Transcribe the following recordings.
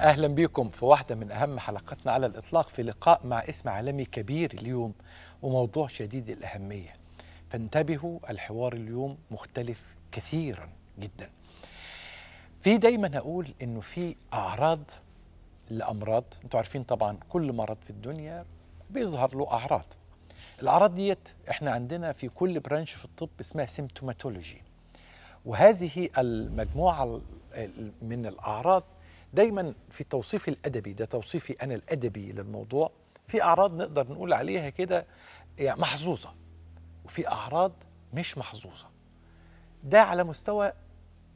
اهلا بكم في واحده من اهم حلقاتنا على الاطلاق في لقاء مع اسم عالمي كبير اليوم وموضوع شديد الاهميه فانتبهوا الحوار اليوم مختلف كثيرا جدا في دايما اقول انه في اعراض لامراض انتوا عارفين طبعا كل مرض في الدنيا بيظهر له اعراض الاعراض ديت احنا عندنا في كل برانش في الطب اسمها سيمتوماتولوجي وهذه المجموعه من الاعراض دايما في التوصيف الادبي ده توصيفي انا الادبي للموضوع في اعراض نقدر نقول عليها كده يعني محظوظه وفي اعراض مش محظوظه ده على مستوى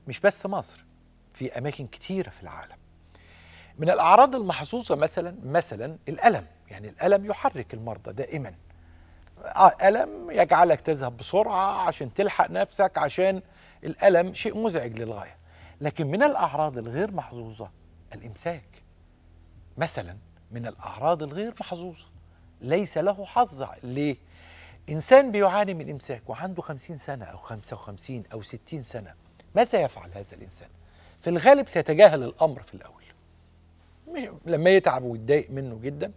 مش بس مصر في اماكن كتيره في العالم من الاعراض المحظوظه مثلا مثلا الالم يعني الالم يحرك المرضى دائما آه، ألم يجعلك تذهب بسرعة عشان تلحق نفسك عشان الألم شيء مزعج للغاية لكن من الأعراض الغير محظوظة الإمساك مثلا من الأعراض الغير محظوظة ليس له حظ ليه؟ إنسان بيعاني من إمساك وعنده 50 سنة أو 55 أو 60 سنة ماذا يفعل هذا الإنسان؟ في الغالب سيتجاهل الأمر في الأول مش لما يتعب ويتضايق منه جدا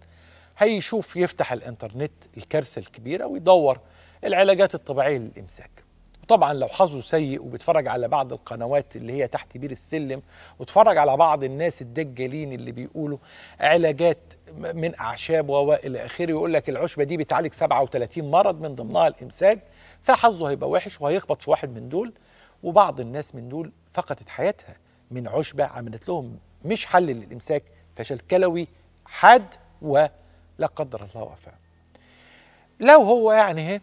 هيشوف يفتح الإنترنت الكارثة الكبيرة ويدور العلاجات الطبيعية للإمساك وطبعا لو حظه سيء وبيتفرج على بعض القنوات اللي هي تحت بير السلم وتفرج على بعض الناس الدجالين اللي بيقولوا علاجات من اعشاب الى اخره يقول لك العشبه دي بتعالج 37 مرض من ضمنها الامساك فحظه هيبقى وحش وهيخبط في واحد من دول وبعض الناس من دول فقدت حياتها من عشبه عملت لهم مش حل للامساك فشل كلوي حاد ولا قدر الله وفاه لو هو يعني ايه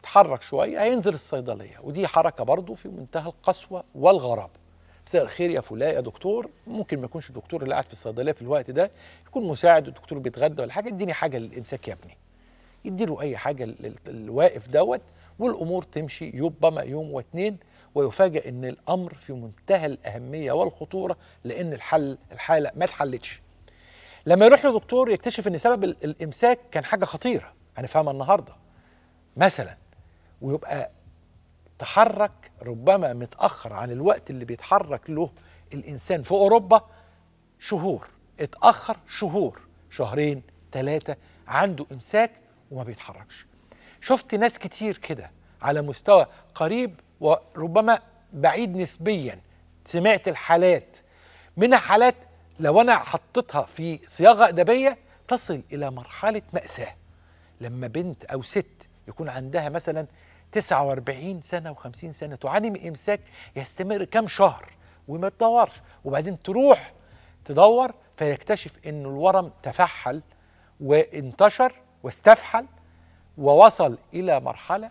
اتحرك شويه آه، هينزل الصيدليه ودي حركه برضه في منتهى القسوه والغرابه مساء الخير يا فلان يا دكتور ممكن ما يكونش الدكتور اللي قاعد في الصيدليه في الوقت ده يكون مساعد الدكتور بيتغدى ولا حاجه اديني حاجه للامساك يا ابني يديله اي حاجه للواقف دوت والامور تمشي يبما يوم واتنين ويفاجئ ان الامر في منتهى الاهميه والخطوره لان الحل الحاله ما اتحلتش لما يروح لدكتور يكتشف ان سبب الامساك كان حاجه خطيره انا فاهمها النهارده مثلا ويبقى تحرك ربما متأخر عن الوقت اللي بيتحرك له الإنسان في أوروبا شهور اتأخر شهور شهرين ثلاثة عنده إمساك وما بيتحركش شفت ناس كتير كده على مستوى قريب وربما بعيد نسبيا سمعت الحالات منها حالات لو أنا حطيتها في صياغة أدبية تصل إلى مرحلة مأساة لما بنت أو ست يكون عندها مثلا 49 سنة و50 سنة تعاني من إمساك يستمر كام شهر وما تدورش وبعدين تروح تدور فيكتشف إن الورم تفحل وانتشر واستفحل ووصل إلى مرحلة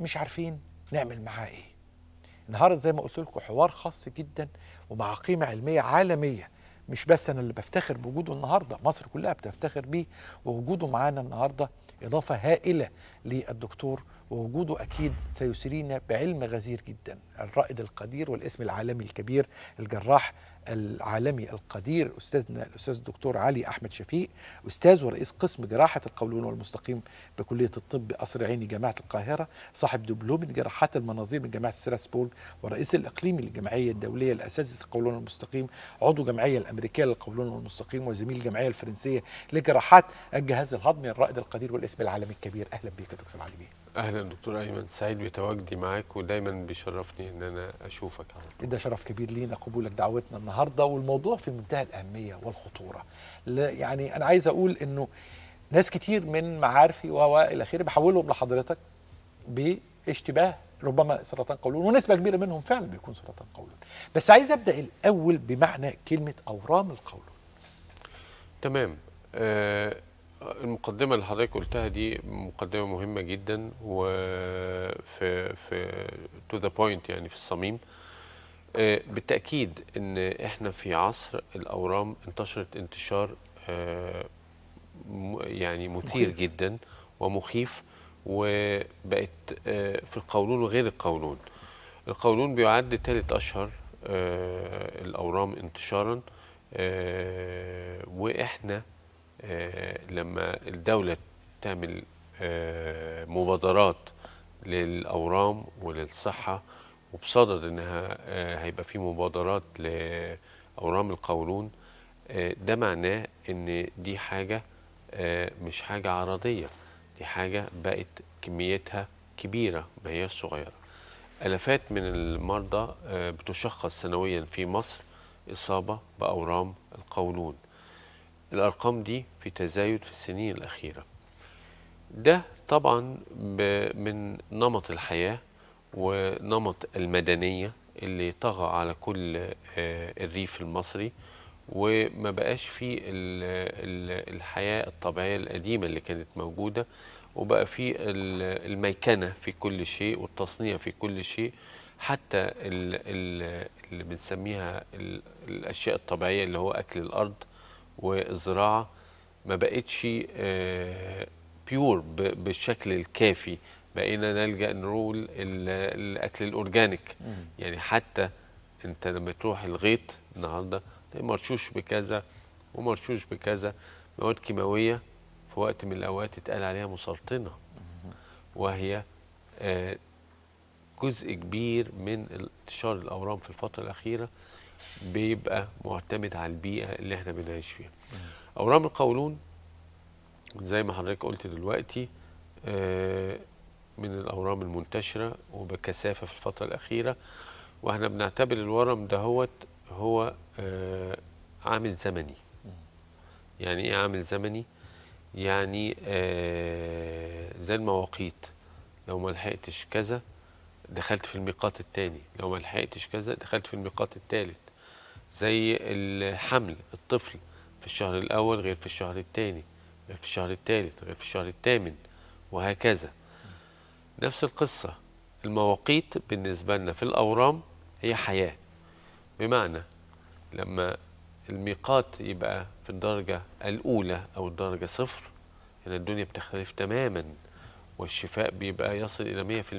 مش عارفين نعمل معاه إيه النهاردة زي ما قلت لكم حوار خاص جدا ومع قيمة علمية عالمية مش بس أنا اللي بفتخر بوجوده النهاردة مصر كلها بتفتخر بيه ووجوده معانا النهاردة إضافة هائلة للدكتور ووجوده أكيد سيسرينا بعلم غزير جدا الرائد القدير والاسم العالمي الكبير الجراح العالمي القدير أستاذنا الأستاذ الدكتور علي أحمد شفيق أستاذ ورئيس قسم جراحة القولون والمستقيم بكلية الطب قصر عيني جامعة القاهرة صاحب دبلوم جراحات المناظير من جامعة ستراسبورغ ورئيس الإقليمي للجمعية الدولية لأساتذة القولون والمستقيم عضو الجمعية الأمريكية للقولون والمستقيم وزميل الجمعية الفرنسية لجراحات الجهاز الهضمي الرائد القدير والاسم العالمي الكبير أهلا بك دكتور علي بيه اهلا دكتور ايمن سعيد بتواجدي معاك ودايما بيشرفني ان انا اشوفك على طول ده شرف كبير لينا قبولك دعوتنا النهارده والموضوع في منتهى الاهميه والخطوره لا يعني انا عايز اقول انه ناس كتير من معارفي الى اخره بحولهم لحضرتك باشتباه ربما سرطان قولون ونسبه كبيره منهم فعلا بيكون سرطان قولون بس عايز ابدا الاول بمعنى كلمه اورام القولون تمام آه المقدمه اللي حضرتك قلتها دي مقدمه مهمه جدا وفي في تو ذا بوينت يعني في الصميم آه، بالتاكيد ان احنا في عصر الاورام انتشرت انتشار آه، يعني مثير جدا ومخيف وبقت آه، في القولون وغير القولون القولون بيعد ثالث اشهر الاورام انتشارا واحنا آه، لما الدولة تعمل آه، مبادرات للأورام وللصحة وبصدد إنها آه، هيبقى في مبادرات لأورام القولون ده معناه إن دي حاجة مش حاجة عرضية دي حاجة بقت كميتها كبيرة ما هي صغيرة ألفات من المرضى بتشخص سنويا في مصر إصابة بأورام القولون الأرقام دي في تزايد في السنين الأخيرة ده طبعا من نمط الحياة ونمط المدنية اللي طغى على كل آه، الريف المصري وما بقاش في الحياة الطبيعية القديمة اللي كانت موجودة وبقى في الميكنة في كل شيء والتصنيع في كل شيء حتى اللي بنسميها الأشياء الطبيعية اللي هو أكل الأرض والزراعه ما بقتش آه، بيور بالشكل الكافي بقينا نلجا نرول الاكل الاورجانيك يعني حتى انت لما تروح الغيط النهارده مرشوش بكذا ومرشوش بكذا مواد كيماويه في وقت من الاوقات اتقال عليها مسرطنه وهي آه، جزء كبير من انتشار الاورام في الفتره الاخيره بيبقى معتمد على البيئه اللي احنا بنعيش فيها. اورام القولون زي ما حضرتك قلت دلوقتي آه، من الاورام المنتشره وبكثافه في الفتره الاخيره واحنا بنعتبر الورم دهوت هو آه، عامل زمني. يعني ايه عامل زمني؟ يعني آه، زي المواقيت لو ما لحقتش كذا دخلت في الميقات الثاني لو ما لحقتش كذا دخلت في الميقات الثالث زي الحمل الطفل في الشهر الأول غير في الشهر الثاني غير في الشهر الثالث غير في الشهر الثامن وهكذا نفس القصة المواقيت بالنسبة لنا في الأورام هي حياة بمعنى لما الميقات يبقى في الدرجة الأولى أو الدرجة صفر هنا يعني الدنيا بتختلف تماما والشفاء بيبقى يصل إلى 100%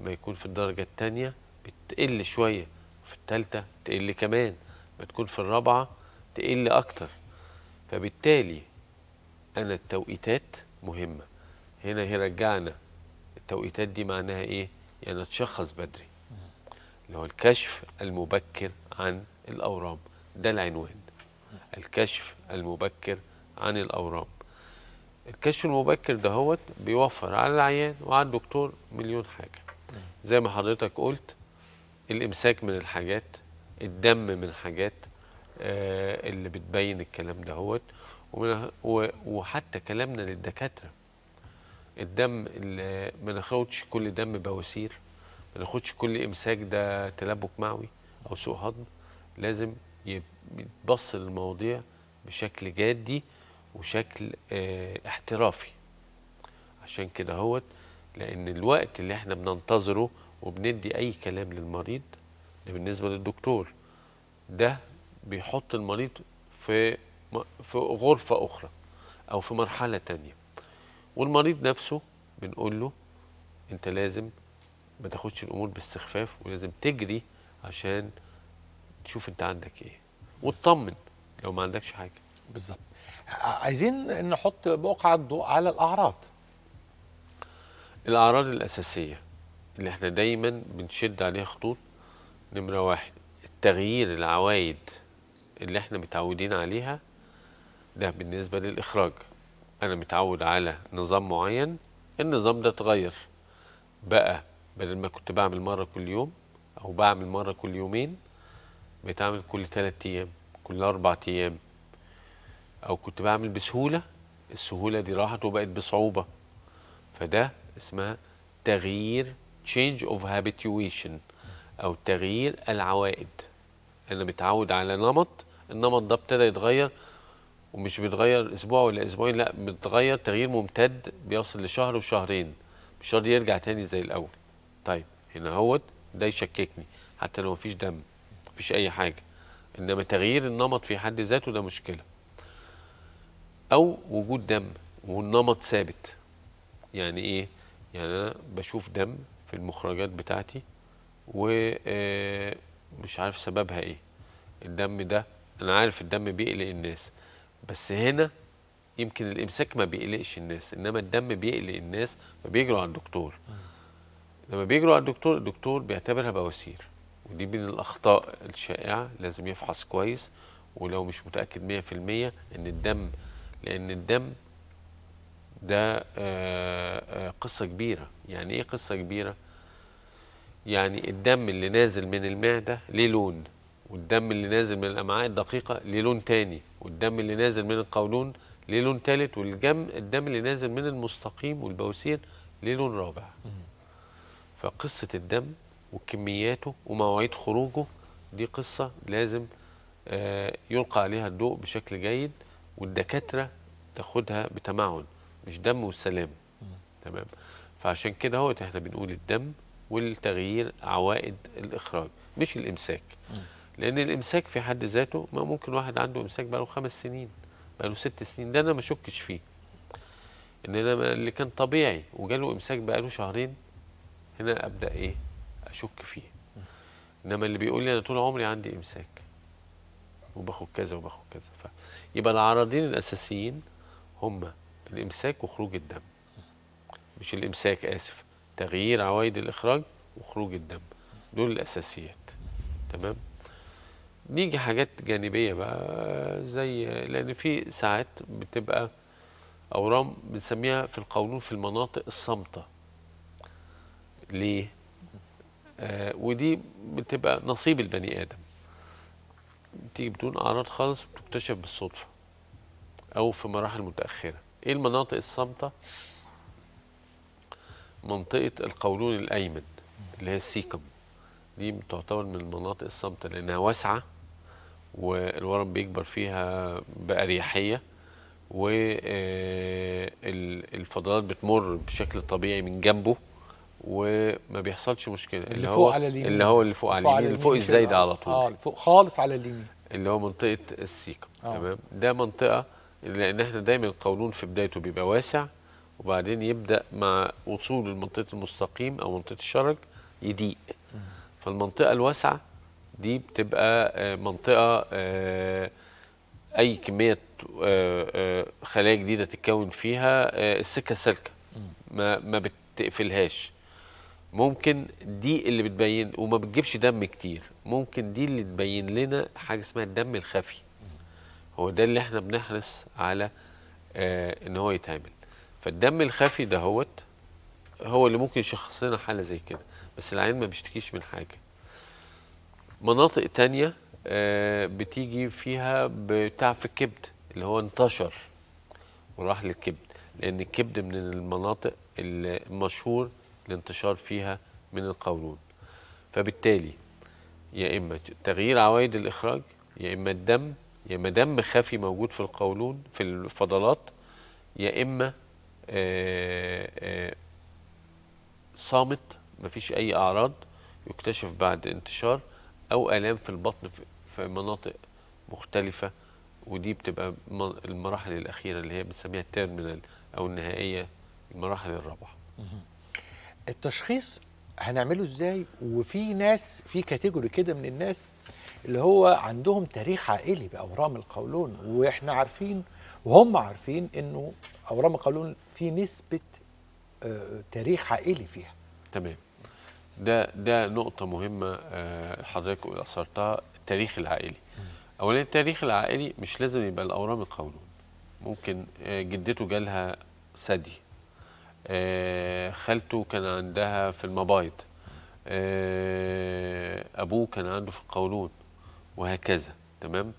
لما يكون في الدرجة الثانية بتقل شوية في الثالثه تقل كمان ما تكون في الرابعه تقل اكتر فبالتالي انا التوقيتات مهمه هنا هي رجعنا التوقيتات دي معناها ايه يعني اتشخص بدري اللي هو الكشف المبكر عن الاورام ده العنوان الكشف المبكر عن الاورام الكشف المبكر دهوت بيوفر على العيان وعلى الدكتور مليون حاجه زي ما حضرتك قلت الامساك من الحاجات الدم من حاجات آه اللي بتبين الكلام ده هوت وحتى كلامنا للدكاتره الدم اللي ما ناخدش كل دم بواسير ما ناخدش كل امساك ده تلبك معوي او سوء هضم لازم يتبص للمواضيع بشكل جادي وشكل اه احترافي عشان كده هوت لان الوقت اللي احنا بننتظره وبندي اي كلام للمريض ده بالنسبه للدكتور ده بيحط المريض في في غرفه اخرى او في مرحله تانية والمريض نفسه بنقول له انت لازم ما تاخدش الامور باستخفاف ولازم تجري عشان تشوف انت عندك ايه وتطمن لو ما عندكش حاجه بالظبط عايزين نحط بقعه الضوء على الاعراض الاعراض الاساسيه اللي احنا دايما بنشد عليها خطوط نمرة واحد التغيير العوايد اللي احنا متعودين عليها ده بالنسبة للإخراج أنا متعود على نظام معين النظام ده اتغير بقى بدل ما كنت بعمل مرة كل يوم أو بعمل مرة كل يومين بتعمل كل تلات أيام كل أربع أيام أو كنت بعمل بسهولة السهولة دي راحت وبقت بصعوبة فده اسمها تغيير change of habituation او تغيير العوائد انا متعود على نمط النمط ده ابتدى يتغير ومش بيتغير اسبوع ولا اسبوعين لا بيتغير تغيير ممتد بيوصل لشهر وشهرين مش راضي يرجع تاني زي الاول طيب هنا اهوت ده يشككني حتى لو مفيش دم مفيش اي حاجه انما تغيير النمط في حد ذاته ده مشكله او وجود دم والنمط ثابت يعني ايه يعني انا بشوف دم في المخرجات بتاعتي ومش آه، عارف سببها ايه الدم ده انا عارف الدم بيقلق الناس بس هنا يمكن الامساك ما بيقلقش الناس انما الدم بيقلق الناس فبيجروا على الدكتور لما بيجروا على الدكتور الدكتور بيعتبرها بواسير ودي من الاخطاء الشائعه لازم يفحص كويس ولو مش متاكد 100% ان الدم لان الدم ده آه، آه، قصة كبيرة يعني ايه قصة كبيرة يعني الدم اللي نازل من المعدة ليه لون والدم اللي نازل من الأمعاء الدقيقة ليه لون تاني والدم اللي نازل من القولون ليه لون تالت والجم الدم اللي نازل من المستقيم والبواسير ليه لون رابع فقصة الدم وكمياته ومواعيد خروجه دي قصة لازم آه، يلقى عليها الضوء بشكل جيد والدكاترة تاخدها بتمعن مش دم والسلام تمام فعشان كده هو احنا بنقول الدم والتغيير عوائد الاخراج مش الامساك لان الامساك في حد ذاته ما ممكن واحد عنده امساك بقاله خمس سنين بقاله ست سنين ده انا ما اشكش فيه ان انا اللي كان طبيعي وجاله امساك بقاله شهرين هنا ابدا ايه اشك فيه انما اللي بيقول لي انا طول عمري عندي امساك وباخد كذا وباخد كذا ف... يبقى العرضين الاساسيين هما الامساك وخروج الدم مش الامساك اسف تغيير عوائد الاخراج وخروج الدم دول الاساسيات تمام نيجي حاجات جانبيه بقى زي لان في ساعات بتبقى اورام بنسميها في القولون في المناطق الصامته ليه آه ودي بتبقى نصيب البني ادم بتيجي بدون اعراض خالص بتكتشف بالصدفه او في مراحل متاخره ايه المناطق الصامته منطقه القولون الايمن اللي هي السيكم دي تعتبر من المناطق الصامته لانها واسعه والورم بيكبر فيها باريحيه والفضلات آه، بتمر بشكل طبيعي من جنبه وما بيحصلش مشكله اللي, اللي فوق هو على اليمين اللي هو اللي فوق على اليمين اللي فوق الزايده على طول اه فوق خالص على اليمين اللي هو منطقه السيكم آه. تمام ده منطقه لان احنا دايما القولون في بدايته بيبقى واسع وبعدين يبدا مع وصوله لمنطقه المستقيم او منطقه الشرج يضيق فالمنطقه الواسعه دي بتبقى آه، منطقه آه، اي كميه آه، خلايا جديده تتكون فيها السكه سالكه ما ما بتقفلهاش ممكن دي اللي بتبين وما بتجيبش دم كتير ممكن دي اللي تبين لنا حاجه اسمها الدم الخفي هو ده اللي احنا بنحرص على آه ان هو يتعمل فالدم الخفي هوت هو اللي ممكن يشخص لنا حاله زي كده بس العين ما بيشتكيش من حاجه مناطق تانية آه بتيجي فيها بتاع في الكبد اللي هو انتشر وراح للكبد لان الكبد من المناطق المشهور الانتشار فيها من القولون فبالتالي يا اما تغيير عوائد الاخراج يا اما الدم يا اما دم خفي موجود في القولون في الفضلات يا اما آه، آه، صامت مفيش اي اعراض يكتشف بعد انتشار او الام في البطن في مناطق مختلفه ودي بتبقى المراحل الاخيره اللي هي بنسميها التيرمينال او النهائيه المراحل الرابعه التشخيص هنعمله ازاي وفي ناس في كاتيجوري كده من الناس اللي هو عندهم تاريخ عائلي باورام القولون واحنا عارفين وهم عارفين انه اورام القولون في نسبه آه، تاريخ عائلي فيها تمام ده ده نقطه مهمه آه، حضرتك اثرتها التاريخ العائلي اولا التاريخ العائلي مش لازم يبقى الاورام القولون ممكن آه، جدته جالها ثدي خالته كان عندها في المبايض ابوه كان عنده في القولون وهكذا تمام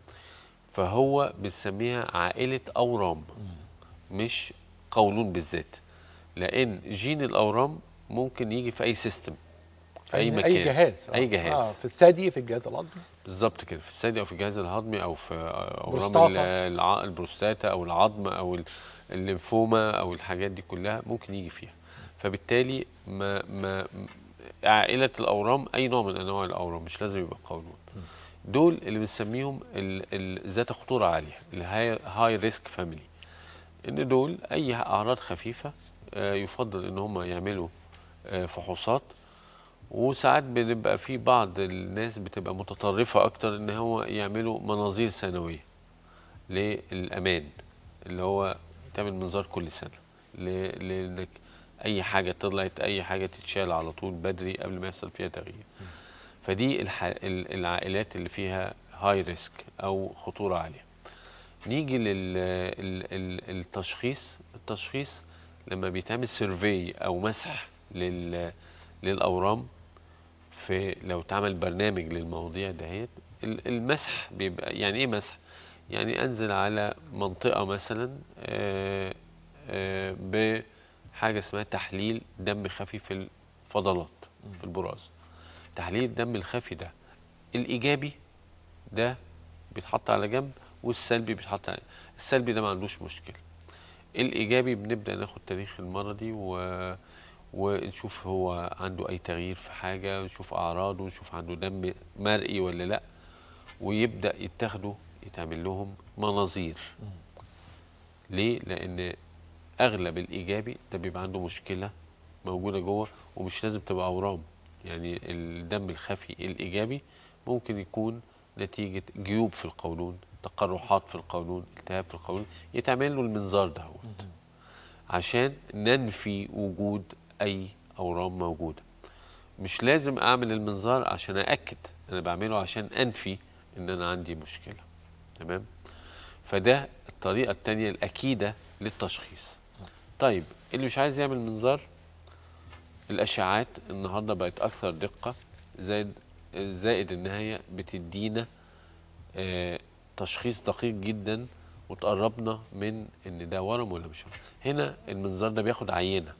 فهو بنسميها عائله اورام مش قولون بالذات لان جين الاورام ممكن يجي في اي سيستم في اي مكان اي جهاز اي آه، جهاز آه في الثدي في الجهاز الهضمي بالظبط كده في الثدي او في الجهاز الهضمي او في اورام البروستاتا او العظم او الليمفوما او الحاجات دي كلها ممكن يجي فيها فبالتالي ما ما عائله الاورام اي نوع من انواع الاورام مش لازم يبقى قولون دول اللي بنسميهم ذات خطوره عاليه الهاي ريسك فاميلي ان دول اي اعراض خفيفه آه، يفضل ان هم يعملوا آه، فحوصات وساعات بنبقى في بعض الناس بتبقى متطرفه اكتر ان هو يعملوا مناظير سنويه للامان اللي هو تعمل منظار كل سنه لانك اي حاجه طلعت اي حاجه تتشال على طول بدري قبل ما يحصل فيها تغيير فدي العائلات اللي فيها هاي ريسك او خطوره عاليه نيجي للتشخيص التشخيص لما بيتعمل سيرفي او مسح للاورام في لو اتعمل برنامج للمواضيع دهيت المسح بيبقى يعني ايه مسح يعني انزل على منطقه مثلا بحاجه اسمها تحليل دم خفيف في الفضلات في البراز تحليل الدم الخفي ده الايجابي ده بيتحط على جنب والسلبي بيتحط على جنب. السلبي ده ما عندوش مشكله الايجابي بنبدا ناخد تاريخ المرضي و... ونشوف هو عنده اي تغيير في حاجه نشوف اعراضه نشوف عنده دم مرئي ولا لا ويبدا يتاخدوا يتعمل لهم مناظير ليه لان اغلب الايجابي ده بيبقى عنده مشكله موجوده جوه ومش لازم تبقى اورام يعني الدم الخفي الإيجابي ممكن يكون نتيجة جيوب في القولون تقرحات في القولون التهاب في القولون يتعمل له المنظار ده عشان ننفي وجود أي أورام موجودة مش لازم أعمل المنظار عشان أأكد أنا بعمله عشان أنفي إن أنا عندي مشكلة تمام فده الطريقة الثانيه الأكيدة للتشخيص طيب اللي مش عايز يعمل منظار الاشعاعات النهارده بقت اكثر دقه زائد زائد ان هي بتدينا آه، تشخيص دقيق جدا وتقربنا من ان ده ورم ولا مش ورم هنا المنظار ده بياخد عينه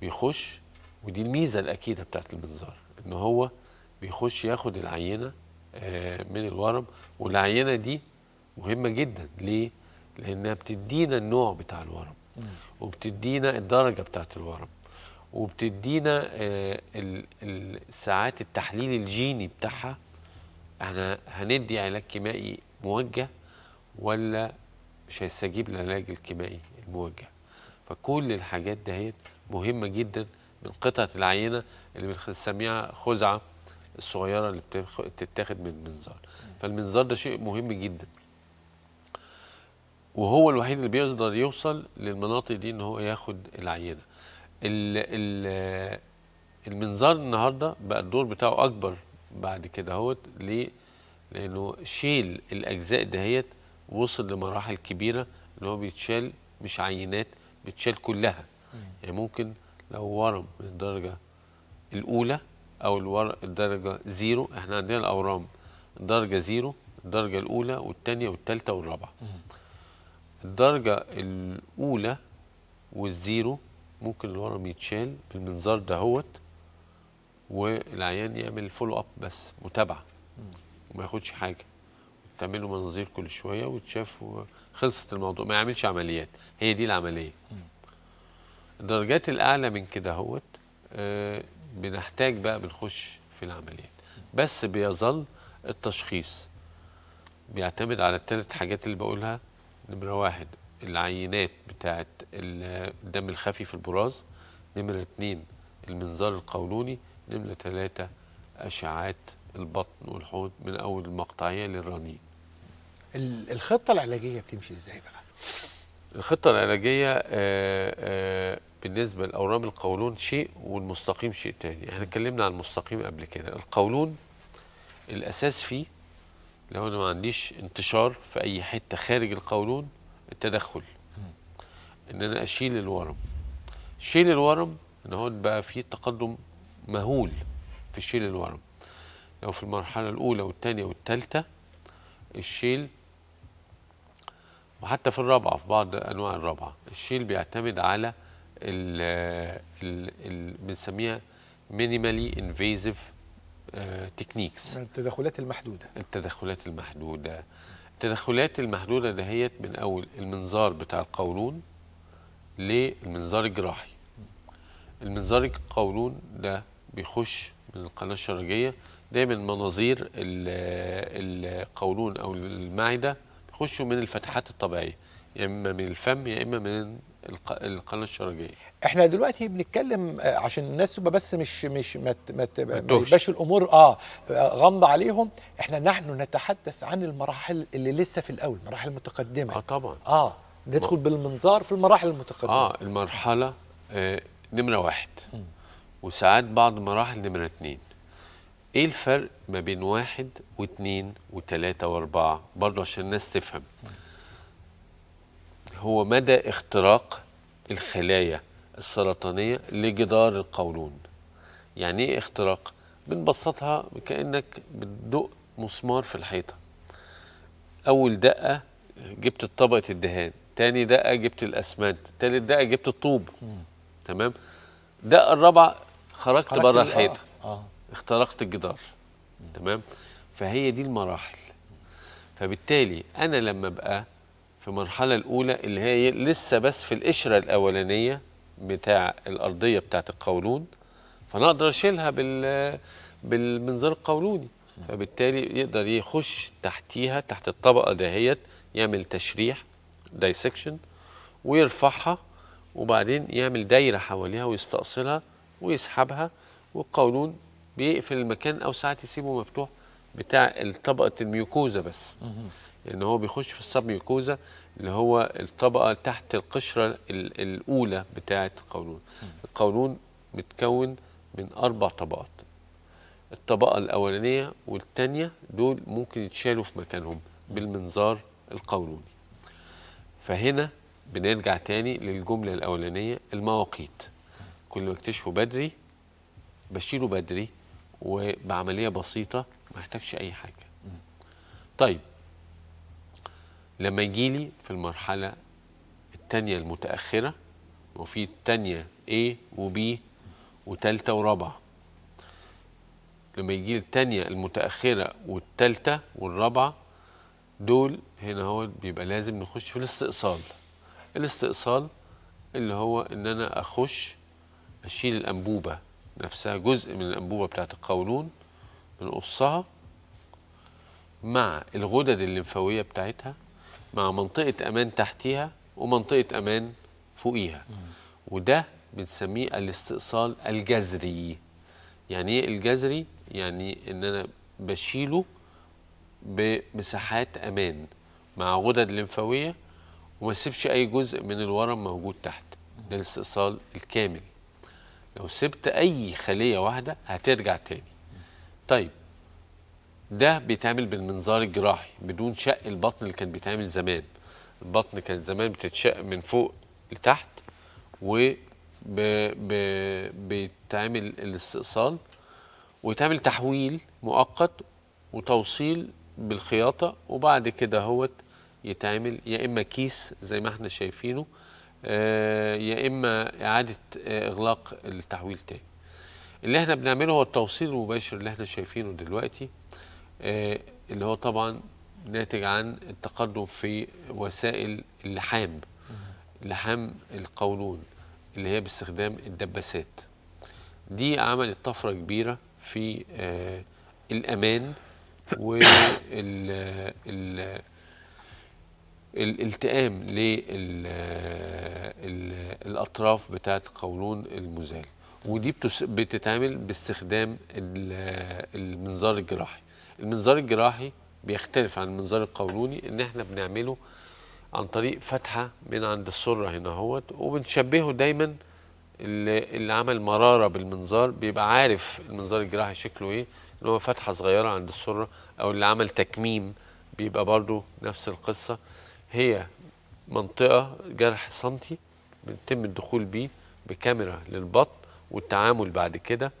بيخش ودي الميزه الاكيده بتاعت المنظار ان هو بيخش ياخد العينه آه، من الورم والعينه دي مهمه جدا ليه لانها بتدينا النوع بتاع الورم وبتدينا الدرجه بتاعت الورم وبتدينا آه، ساعات التحليل الجيني بتاعها احنا هندي علاج كيمائي موجه ولا مش هيستجيب للعلاج الكيمائي الموجه فكل الحاجات دهيت مهمه جدا من قطعه العينه اللي بنسميها خزعه الصغيره اللي بتتاخد من المنظار فالمنظار ده شيء مهم جدا وهو الوحيد اللي بيقدر يوصل للمناطق دي ان هو ياخد العينه ال المنظار النهارده بقى الدور بتاعه اكبر بعد كده اهوت ليه؟ لانه شيل الاجزاء دهيت وصل لمراحل كبيره ان هو بيتشال مش عينات بتشال كلها يعني ممكن لو ورم من الدرجه الاولى او الدرجه زيرو احنا عندنا الاورام الدرجه زيرو الدرجه الاولى والثانيه والثالثه والرابعه الدرجه الاولى والزيرو ممكن الورم يتشال بالمنظار ده هوت والعيان يعمل فولو اب بس متابعه وما ياخدش حاجه تعمل له مناظير كل شويه وتشاف وخلصت الموضوع ما يعملش عمليات هي دي العمليه الدرجات الاعلى من كده هوت آه، بنحتاج بقى بنخش في العمليات بس بيظل التشخيص بيعتمد على الثلاث حاجات اللي بقولها نمره واحد العينات بتاعت الدم الخفي في البراز نمرة اتنين المنظار القولوني نمرة تلاتة أشعات البطن والحوض من أول المقطعية للرنين الخطة العلاجية بتمشي إزاي بقى؟ الخطة العلاجية آآ آه، آآ آه، بالنسبة لأورام القولون شيء والمستقيم شيء تاني احنا اتكلمنا عن المستقيم قبل كده القولون الأساس فيه لو أنا ما عنديش انتشار في أي حتة خارج القولون التدخل ان انا اشيل الورم شيل الورم ان هو بقى في تقدم مهول في شيل الورم لو في المرحله الاولى والثانيه والثالثه الشيل وحتى في الرابعه في بعض انواع الرابعه الشيل بيعتمد على بنسميها مينيمالي انفيزيف تكنيكس التدخلات المحدوده التدخلات المحدوده التدخلات المحدوده دهيت من اول المنظار بتاع القولون للمنظار الجراحي المنظار القولون ده بيخش من القناه الشرجيه دايما مناظير القولون او المعده بيخشوا من الفتحات الطبيعيه يا اما من الفم يا اما من القناه الشرجيه احنا دلوقتي بنتكلم آه، عشان الناس تبقى بس مش مش ما ما تبقاش الامور آه،, اه غامضه عليهم احنا نحن نتحدث عن المراحل اللي لسه في الاول المراحل المتقدمه اه طبعا اه ندخل ما. بالمنظار في المراحل المتقدمه اه المرحله آه نمره واحد م. وساعات بعض مراحل نمره اتنين ايه الفرق ما بين واحد واثنين وثلاثة واربعة برضه عشان الناس تفهم هو مدى اختراق الخلايا السرطانية لجدار القولون يعني ايه اختراق؟ بنبسطها كأنك بتدق مسمار في الحيطة أول دقة جبت طبقة الدهان تاني دقة جبت الأسمنت تالت دقة جبت الطوب تمام دقة الرابعة خرجت بره آه، الحيطة آه. اخترقت الجدار تمام فهي دي المراحل فبالتالي أنا لما بقى في المرحلة الأولى اللي هي لسه بس في القشرة الأولانية بتاع الارضيه بتاعت القولون فانا اقدر اشيلها بال بالمنظار القولوني فبالتالي يقدر يخش تحتيها تحت الطبقه دهيت يعمل تشريح دايسكشن ويرفعها وبعدين يعمل دايره حواليها ويستأصلها ويسحبها والقولون بيقفل المكان او ساعات يسيبه مفتوح بتاع طبقه الميوكوزا بس ان هو بيخش في السب ميوكوزا اللي هو الطبقه تحت القشره الاولى بتاعه القولون القولون متكون من اربع طبقات الطبقه الاولانيه والثانيه دول ممكن يتشالوا في مكانهم بالمنظار القولوني فهنا بنرجع تاني للجمله الاولانيه المواقيت كل ما اكتشفه بدري بشيله بدري وبعمليه بسيطه ما يحتاجش اي حاجه طيب لما يجيلي في المرحلة التانية المتأخرة وفي التانية A وB وتالتة ورابعة لما يجي التانية المتأخرة والتالتة والرابعة دول هنا هو بيبقى لازم نخش في الاستئصال الاستئصال اللي هو ان انا اخش اشيل الانبوبة نفسها جزء من الانبوبة بتاعت القولون بنقصها مع الغدد الليمفاوية بتاعتها مع منطقه امان تحتيها ومنطقه امان فوقيها وده بنسميه الاستئصال الجذري يعني ايه الجذري يعني ان انا بشيله بمساحات امان مع غدد لمفاويه وما سيبش اي جزء من الورم موجود تحت ده الاستئصال الكامل لو سبت اي خليه واحده هترجع تاني طيب ده بيتعمل بالمنظار الجراحي بدون شق البطن اللي كان بيتعمل زمان البطن كان زمان بتتشق من فوق لتحت و بيتعمل الاستئصال ويتعمل تحويل مؤقت وتوصيل بالخياطة وبعد كده هوت يتعمل يا إما كيس زي ما احنا شايفينه آه، يا إما إعادة آه، إغلاق التحويل تاني اللي احنا بنعمله هو التوصيل المباشر اللي احنا شايفينه دلوقتي آه، اللي هو طبعا ناتج عن التقدم في وسائل اللحام لحام القولون اللي هي باستخدام الدباسات دي عملت طفرة كبيرة في آه، الأمان وال الالتئام للأطراف آه، بتاعة القولون المزال ودي بتتعمل باستخدام المنظار الجراحي المنظار الجراحي بيختلف عن المنظار القولوني ان احنا بنعمله عن طريق فتحه من عند السره هنا اهوت وبنشبهه دايما اللي, اللي عمل مراره بالمنظار بيبقى عارف المنظار الجراحي شكله ايه ان هو فتحه صغيره عند السره او اللي عمل تكميم بيبقى برضو نفس القصه هي منطقه جرح سنتي بيتم الدخول بيه بكاميرا للبطن والتعامل بعد كده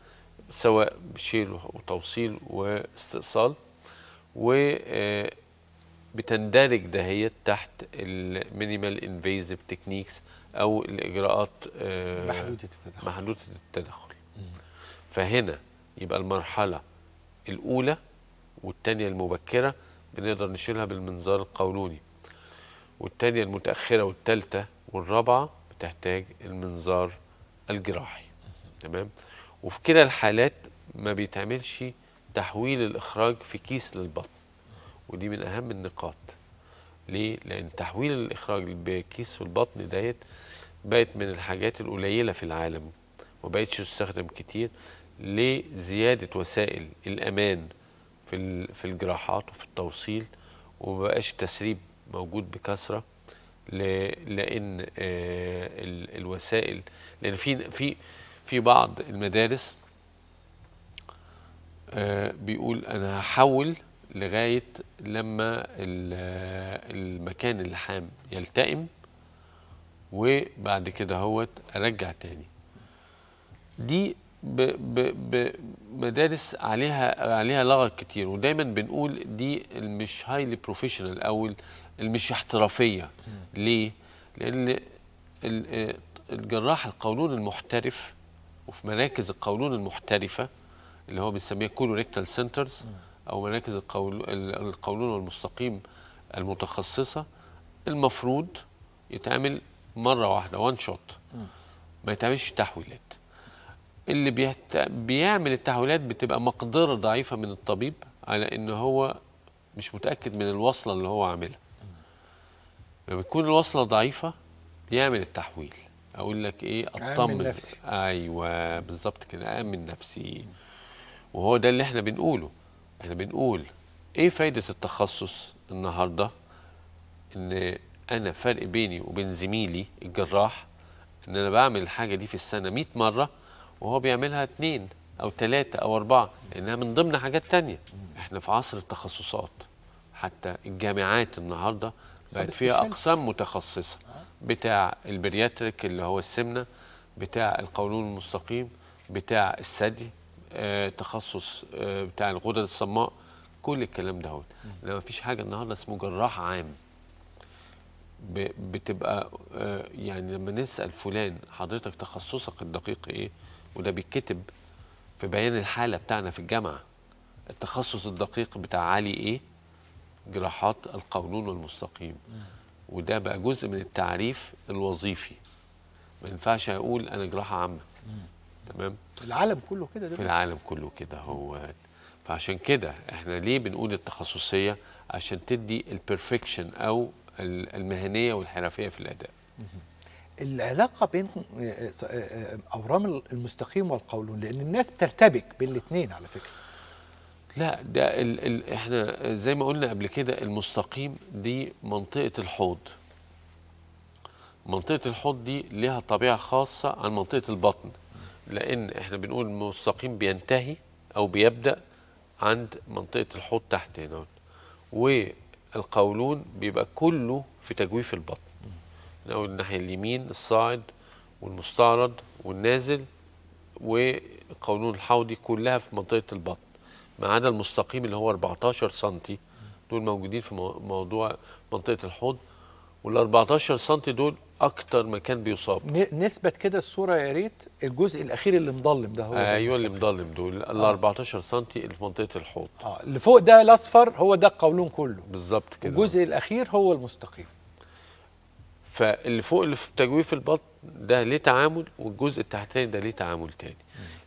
سواء بشيل وتوصيل واستئصال و آه، بتندرج دهيت تحت المينيمال انفيزيف تكنيكس او الاجراءات آه، محدوده التدخل محدوده التدخل فهنا يبقى المرحله الاولى والثانيه المبكره بنقدر نشيلها بالمنظار القولوني والثانيه المتاخره والثالثه والرابعه بتحتاج المنظار الجراحي تمام وفي كلا الحالات ما بيتعملش تحويل الإخراج في كيس للبطن ودي من أهم النقاط ليه؟ لأن تحويل الإخراج بكيس البطن ديت بقت من الحاجات القليلة في العالم وبقتش تستخدم كتير لزيادة وسائل الأمان في في الجراحات وفي التوصيل ومبقاش تسريب موجود بكثرة لأن آه، الوسائل لأن في في في بعض المدارس آه، بيقول انا هحول لغايه لما المكان اللحام يلتئم وبعد كده هوت ارجع تاني دي ب ب ب مدارس عليها عليها لغط كتير ودايما بنقول دي مش هايلي بروفيشنال او مش احترافيه ليه؟ لان الجراح القولون المحترف وفي مراكز القولون المحترفه اللي هو بنسميها كولوريكتال سنترز او مراكز القولون المستقيم المتخصصه المفروض يتعمل مره واحده وان شوت ما يتعملش تحويلات اللي بيهت... بيعمل التحويلات بتبقى مقدره ضعيفه من الطبيب على ان هو مش متاكد من الوصله اللي هو عاملها لما بتكون الوصله ضعيفه بيعمل التحويل اقول لك ايه اطمن نفسي ايوه بالظبط كده امن نفسي وهو ده اللي احنا بنقوله احنا بنقول ايه فايده التخصص النهارده ان انا فرق بيني وبين زميلي الجراح ان انا بعمل الحاجه دي في السنه 100 مره وهو بيعملها اثنين او ثلاثه او اربعه لانها من ضمن حاجات تانية احنا في عصر التخصصات حتى الجامعات النهارده بقت فيها اقسام متخصصه بتاع البرياتريك اللي هو السمنه بتاع القولون المستقيم بتاع الثدي آه، تخصص آه، بتاع الغدد الصماء كل الكلام ده لما فيش حاجه النهارده اسمه جراح عام بتبقى آه، يعني لما نسال فلان حضرتك تخصصك الدقيق ايه وده بيتكتب في بيان الحاله بتاعنا في الجامعه التخصص الدقيق بتاع علي ايه جراحات القولون المستقيم وده بقى جزء من التعريف الوظيفي ما ينفعش اقول انا جراحه عامه تمام العالم كله كده في العالم كله كده هو فعشان كده احنا ليه بنقول التخصصيه عشان تدي البرفكشن او المهنيه والحرفيه في الاداء العلاقه بين آه، آه، آه، اورام المستقيم والقولون لان الناس بترتبك بين الاثنين على فكره لا ده ال ال احنا زي ما قلنا قبل كده المستقيم دي منطقه الحوض منطقه الحوض دي لها طبيعه خاصه عن منطقه البطن لان احنا بنقول المستقيم بينتهي او بيبدا عند منطقه الحوض تحت هنا والقولون بيبقى كله في تجويف البطن من الناحيه اليمين الصاعد والمستعرض والنازل والقولون الحوضي كلها في منطقه البطن ما عدا المستقيم اللي هو 14 سم دول موجودين في موضوع منطقه الحوض وال 14 سم دول اكتر مكان بيصاب نثبت كده الصوره يا ريت الجزء الاخير اللي مضلم ده هو ايوه اللي مضلم دول ال آه. 14 سم اللي في منطقه الحوض اه اللي فوق ده الاصفر هو ده القولون كله بالظبط كده الجزء الاخير هو المستقيم فاللي فوق اللي في تجويف البطن ده ليه تعامل والجزء التحتاني ده ليه تعامل تاني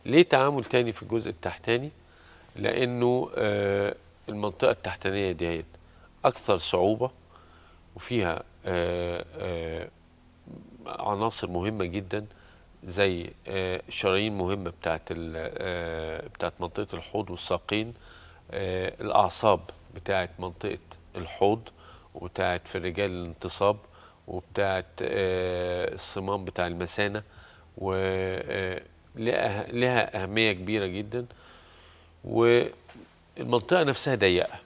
ليه تعامل تاني في الجزء التحتاني لانه آه، المنطقه التحتانيه دي اكثر صعوبه وفيها آه، آه، عناصر مهمه جدا زي شرايين مهمه بتاعت بتاعت منطقه الحوض والساقين الاعصاب بتاعت منطقه الحوض وبتاعت في الرجال الانتصاب وبتاعت الصمام بتاع المثانه ولها لها اهميه كبيره جدا والمنطقه نفسها ضيقه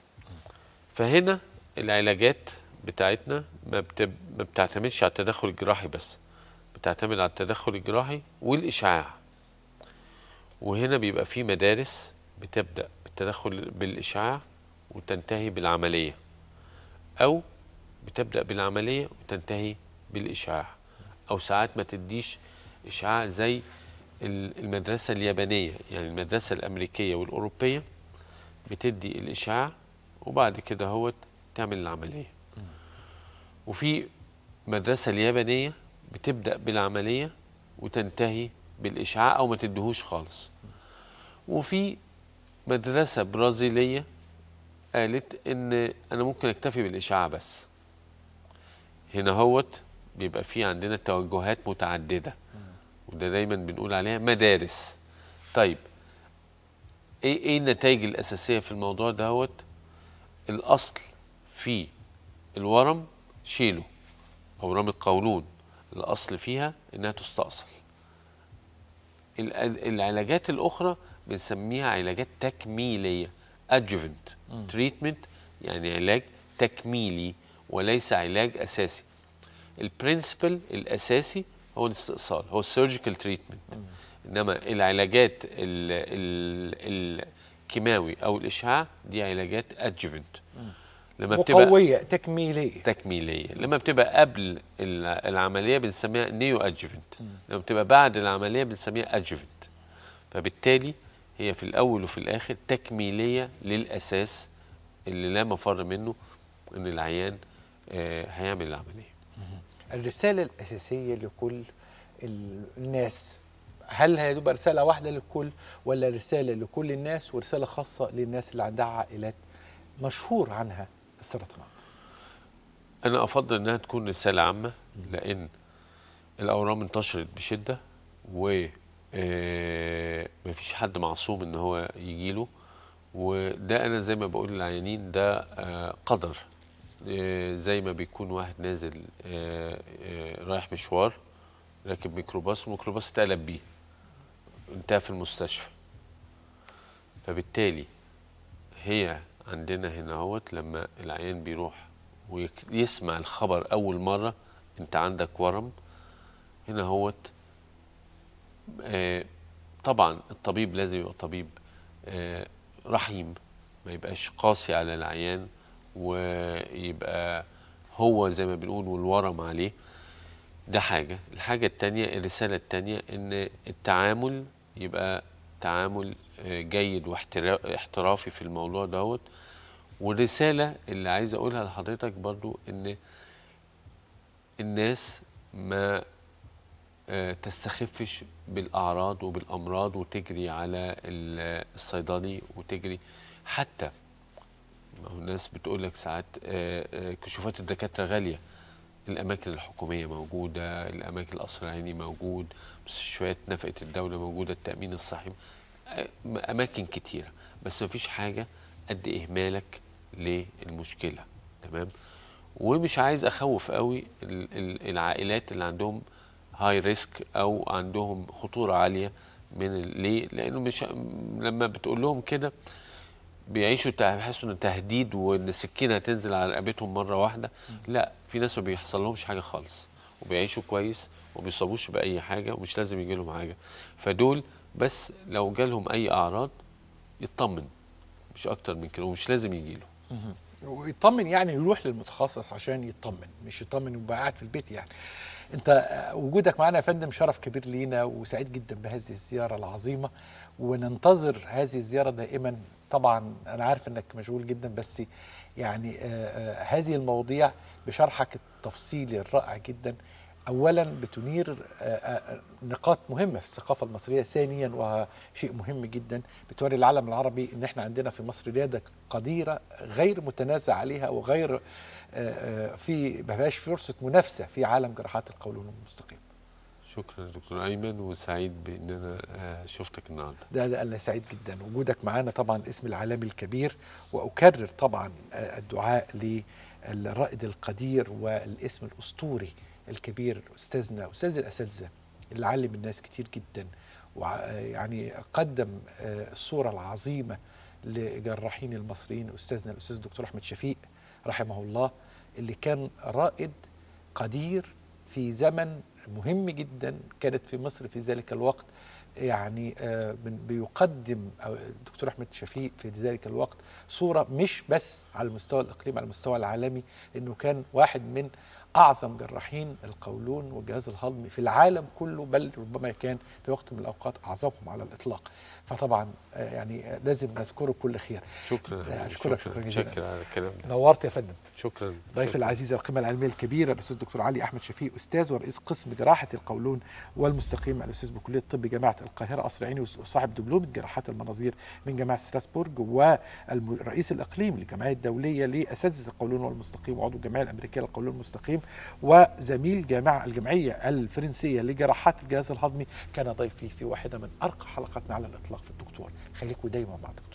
فهنا العلاجات بتاعتنا ما, بتب... ما بتعتمدش على التدخل الجراحي بس بتعتمد على التدخل الجراحي والاشعاع وهنا بيبقى في مدارس بتبدا بالتدخل بالاشعاع وتنتهي بالعمليه او بتبدا بالعمليه وتنتهي بالاشعاع او ساعات ما تديش اشعاع زي المدرسة اليابانية يعني المدرسة الأمريكية والأوروبية بتدي الإشعاع وبعد كده هو تعمل العملية وفي مدرسة اليابانية بتبدأ بالعملية وتنتهي بالإشعاع أو ما تدهوش خالص وفي مدرسة برازيلية قالت إن أنا ممكن أكتفي بالإشعاع بس هنا هوت بيبقى في عندنا توجهات متعددة وده دايما بنقول عليها مدارس طيب ايه ايه النتائج الاساسيه في الموضوع دهوت الاصل في الورم شيله اورام القولون الاصل فيها انها تستأصل العلاجات الاخرى بنسميها علاجات تكميليه ادجوفنت تريتمنت يعني علاج تكميلي وليس علاج اساسي البرنسبل الاساسي هو الاستئصال هو السيرجيكال تريتمنت انما العلاجات الكيماوي او الاشعاع دي علاجات ادجفنت لما بتبقى قويه تكميليه تكميليه لما بتبقى قبل العمليه بنسميها نيو ادجفنت لما بتبقى بعد العمليه بنسميها ادجفنت فبالتالي هي في الاول وفي الاخر تكميليه للاساس اللي لا مفر منه ان العيان آه، هيعمل العمليه الرسالة الأساسية لكل الناس هل هتبقى رسالة واحدة للكل ولا رسالة لكل الناس ورسالة خاصة للناس اللي عندها عائلات مشهور عنها السرطان أنا أفضل إنها تكون رسالة عامة لأن الأورام انتشرت بشدة و آه، مفيش حد معصوم إن هو يجيله وده أنا زي ما بقول للعيانين ده آه، قدر آه، زي ما بيكون واحد نازل آه، آه، رايح مشوار راكب ميكروباص وميكروباص اتقلب بيه انتهى في المستشفى فبالتالي هي عندنا هنا اهوت لما العيان بيروح ويسمع الخبر اول مره انت عندك ورم هنا اهوت طبعا الطبيب لازم يبقى طبيب رحيم ما يبقاش قاسي على العيان ويبقى هو زي ما بنقول والورم عليه ده حاجة الحاجة التانية الرسالة التانية ان التعامل يبقى تعامل آه، جيد واحترافي في الموضوع دوت والرسالة اللي عايز اقولها لحضرتك برضو ان الناس ما آه، تستخفش بالاعراض وبالامراض وتجري على الصيدلي وتجري حتى ما هو الناس بتقول لك ساعات آه، آه، كشوفات الدكاتره غاليه الاماكن الحكوميه موجوده الاماكن القصر العيني موجود مستشفيات نفقه الدوله موجوده التامين الصحي آه، اماكن كتيره بس ما فيش حاجه قد اهمالك للمشكله تمام ومش عايز اخوف قوي العائلات اللي عندهم هاي ريسك او عندهم خطوره عاليه من ليه لانه مش لما بتقول لهم كده بيعيشوا بيحسوا ان تهديد وان السكينه هتنزل على رقبتهم مره واحده لا في ناس ما بيحصل لهمش حاجه خالص وبيعيشوا كويس وما بيصابوش باي حاجه ومش لازم يجي لهم حاجه فدول بس لو جالهم اي اعراض يطمن مش اكتر من كده ومش لازم يجي له ويطمن يعني يروح للمتخصص عشان يطمن مش يطمن ويبقى قاعد في البيت يعني انت وجودك معنا يا فندم شرف كبير لينا وسعيد جدا بهذه الزياره العظيمه وننتظر هذه الزياره دائما طبعا انا عارف انك مشغول جدا بس يعني آه، آه، هذه المواضيع بشرحك التفصيلي الرائع جدا اولا بتنير آه، نقاط مهمه في الثقافه المصريه ثانيا وشيء مهم جدا بتوري العالم العربي ان احنا عندنا في مصر رياده قديره غير متنازع عليها وغير في ما فيهاش فرصه منافسه في عالم جراحات القولون المستقيم شكرا دكتور ايمن وسعيد بان انا آه، شفتك النهارده ده, ده انا سعيد جدا وجودك معانا طبعا اسم العالمي الكبير واكرر طبعا آه، الدعاء للرائد القدير والاسم الاسطوري الكبير استاذنا استاذ الاساتذه اللي علم الناس كتير جدا ويعني قدم آه، الصوره العظيمه لجراحين المصريين استاذنا الاستاذ دكتور احمد شفيق رحمه الله اللي كان رائد قدير في زمن مهم جدا كانت في مصر في ذلك الوقت يعني آه، بيقدم الدكتور احمد شفيق في ذلك الوقت صوره مش بس على المستوى الاقليمي على المستوى العالمي انه كان واحد من اعظم جراحين القولون والجهاز الهضمي في العالم كله بل ربما كان في وقت من الاوقات اعظمهم على الاطلاق فطبعا آه، يعني لازم نذكره كل خير شكرا آه، اشكرك شكرا, جدا شكرا على الكلام ده نورت يا فندم شكرا ضيف العزيز القيمه العلميه الكبيره الاستاذ الدكتور علي احمد شفيق استاذ ورئيس قسم جراحه القولون والمستقيم الاستاذ بكليه الطب جامعه القاهره قصر عيني وصاحب دبلومه جراحات المناظير من جامعه ستراسبورج والرئيس الاقليمي للجمعيه الدوليه لاساتذه القولون والمستقيم وعضو الجمعيه الامريكيه للقولون المستقيم وزميل جامعه الجمعيه الفرنسيه لجراحات الجهاز الهضمي كان ضيفي في واحده من ارقى حلقاتنا على الاطلاق في الدكتور خليكوا دايما مع الدكتور